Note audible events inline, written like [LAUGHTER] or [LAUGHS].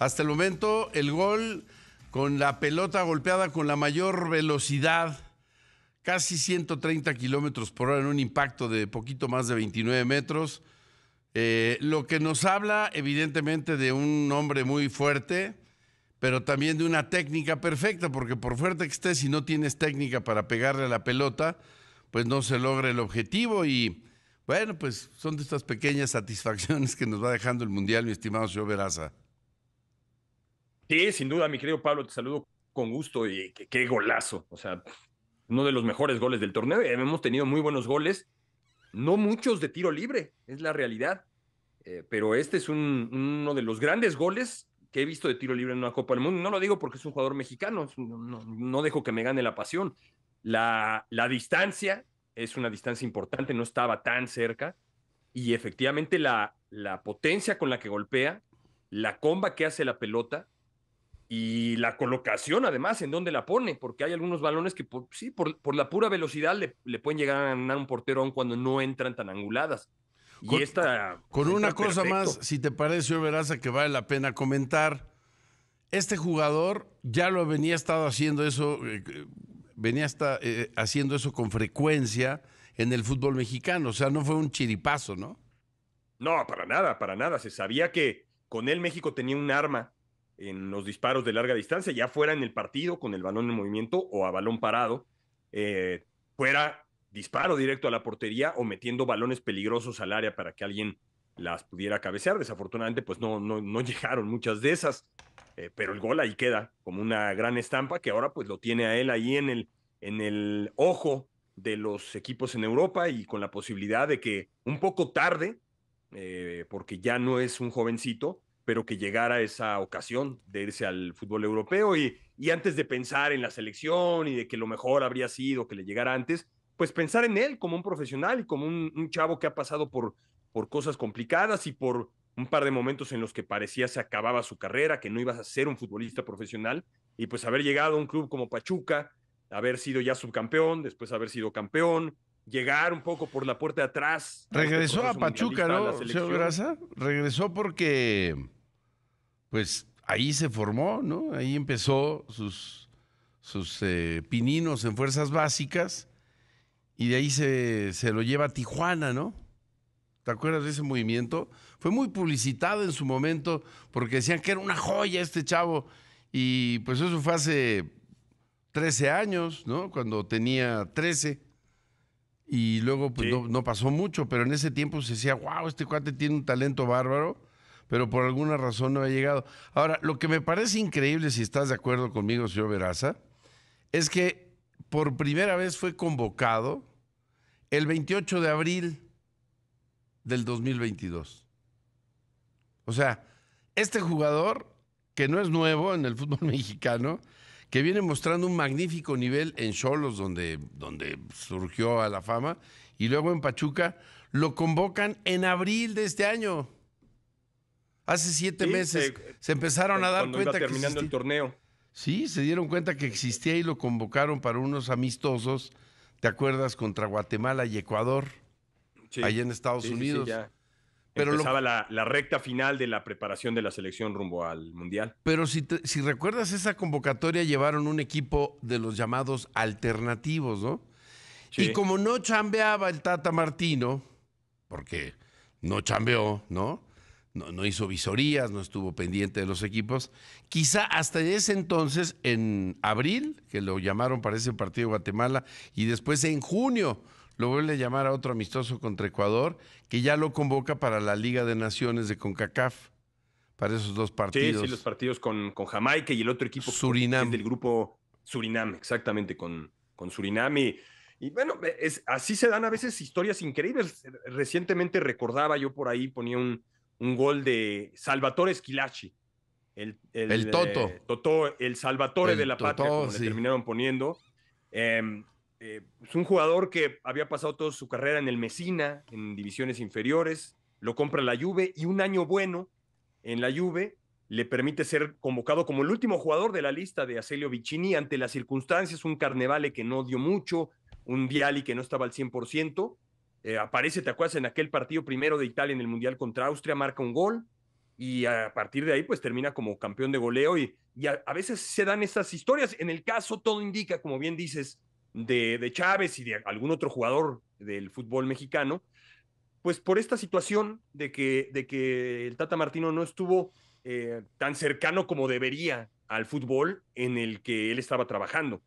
Hasta el momento, el gol con la pelota golpeada con la mayor velocidad, casi 130 kilómetros por hora en un impacto de poquito más de 29 metros. Eh, lo que nos habla, evidentemente, de un hombre muy fuerte, pero también de una técnica perfecta, porque por fuerte que estés, si no tienes técnica para pegarle a la pelota, pues no se logra el objetivo y. Bueno, pues son de estas pequeñas satisfacciones que nos va dejando el Mundial, mi estimado señor Veraza. Sí, sin duda, mi querido Pablo, te saludo con gusto y qué golazo. O sea, uno de los mejores goles del torneo. Eh, hemos tenido muy buenos goles, no muchos de tiro libre, es la realidad. Eh, pero este es uno de los grandes goles que he visto de tiro libre en una Copa del Mundo. No lo digo porque es un jugador mexicano, no, dejo que me gane la pasión. La, distancia es una distancia importante, no estaba tan cerca. Y efectivamente la, la potencia con la que golpea, la comba que hace la pelota, y la colocación además en dónde la pone, porque hay algunos balones que por, sí, por, la pura velocidad le, pueden llegar a ganar un portero cuando no entran tan anguladas. Con, esta, con una cosa más, si te parece, Oberaza, que vale la pena comentar. Este jugador ya lo venía estado haciendo eso, eh, venía hasta, eh, haciendo eso con frecuencia en el fútbol mexicano, o sea, no fue un chiripazo, ¿no? No, para nada, para nada. Se sabía que con él México tenía un arma en los disparos de larga distancia, ya fuera en el partido con el balón en movimiento o a balón parado, eh, fuera disparo directo a la portería o metiendo balones peligrosos al área para que alguien las pudiera cabecear. Desafortunadamente, pues no, no, [LAUGHS] llegaron muchas de esas, eh, pero el gol ahí queda como una gran estampa que ahora pues lo tiene a él ahí en el, en el ojo de los equipos en Europa y con la posibilidad de que un poco tarde, eh, porque ya no es un jovencito, pero que llegara esa ocasión de irse al fútbol europeo y, y antes de pensar en la selección y de que lo mejor habría sido que le llegara antes, pues pensar en él como un profesional y como un, chavo que ha pasado por, por cosas complicadas y por un par de momentos en los que parecía se acababa su carrera, que no ibas a ser un futbolista profesional y pues haber llegado a un club como Pachuca, haber sido ya subcampeón, después haber sido campeón, llegar un poco por la puerta de atrás. Este Regresó a Pachuca, ¿no? Regresó porque pues ahí se formó, ¿no? Ahí empezó sus, sus eh, pininos en fuerzas básicas y de ahí se, lo lleva a Tijuana, ¿no? ¿Te acuerdas de ese movimiento? Fue muy publicitado en su momento porque decían que era una joya este chavo. Y pues eso fue hace 13 años, ¿no? Cuando tenía 13. Y luego pues, no, no, pasó mucho, pero en ese tiempo se decía, wow, este cuate tiene un talento bárbaro pero por alguna razón no ha llegado. Ahora, lo que me parece increíble, si estás de acuerdo conmigo, señor Veraza, es que por primera vez fue convocado el 28 de abril del 2022. O sea, este jugador, que no es nuevo en el fútbol [LAUGHS] mexicano, que viene mostrando un magnífico nivel en Cholos, donde, donde surgió a la fama, y luego en Pachuca, lo convocan en abril de este año. Hace siete meses eh, se, empezaron a dar cuenta terminando que el torneo. Sí, se dieron cuenta que existía y lo convocaron para unos amistosos, ¿te acuerdas? Contra Guatemala y Ecuador, sí, en Estados Unidos. Ya. Pero Empezaba la, recta final de la preparación de la selección rumbo al Mundial. Pero si, recuerdas esa convocatoria, llevaron un equipo de los llamados alternativos, ¿no? Y como no chambeaba el Tata Martino, porque no chambeó, ¿no? no, hizo visorías, no estuvo pendiente de los equipos. Quizá hasta ese entonces, en abril, que lo llamaron para ese partido de Guatemala, y después en junio lo vuelve a llamar a otro amistoso contra Ecuador, que ya lo convoca para la Liga de Naciones de CONCACAF, para esos dos partidos. Sí, sí, los partidos con, con Jamaica y el otro equipo Surinam. del grupo Surinam, exactamente, con, con Surinam. Y, y bueno, es, así se dan a veces historias increíbles. Recientemente recordaba yo por ahí, ponía un, un gol de Salvatore Esquilachi. El, el, Toto. Eh, el Salvatore de la patria, como le terminaron poniendo. Em, eh, es un jugador que había pasado toda su carrera en el Messina, en divisiones inferiores, lo compra la Juve y un año bueno en la Juve le permite ser convocado como el último jugador de la lista de acelio Vicini ante las circunstancias, un Carnevale que no dio mucho, un Viali que no estaba al 100%, eh, aparece, ¿te acuerdas? En aquel partido primero de Italia en el Mundial contra Austria, marca un gol y a partir de ahí pues termina como campeón de goleo y, a, veces se dan estas historias. En el caso todo indica, como bien dices, de, de Chávez y de algún otro jugador del fútbol mexicano, pues por esta situación de que, de que el Tata Martino no estuvo eh, tan cercano como debería al fútbol en el que él estaba trabajando.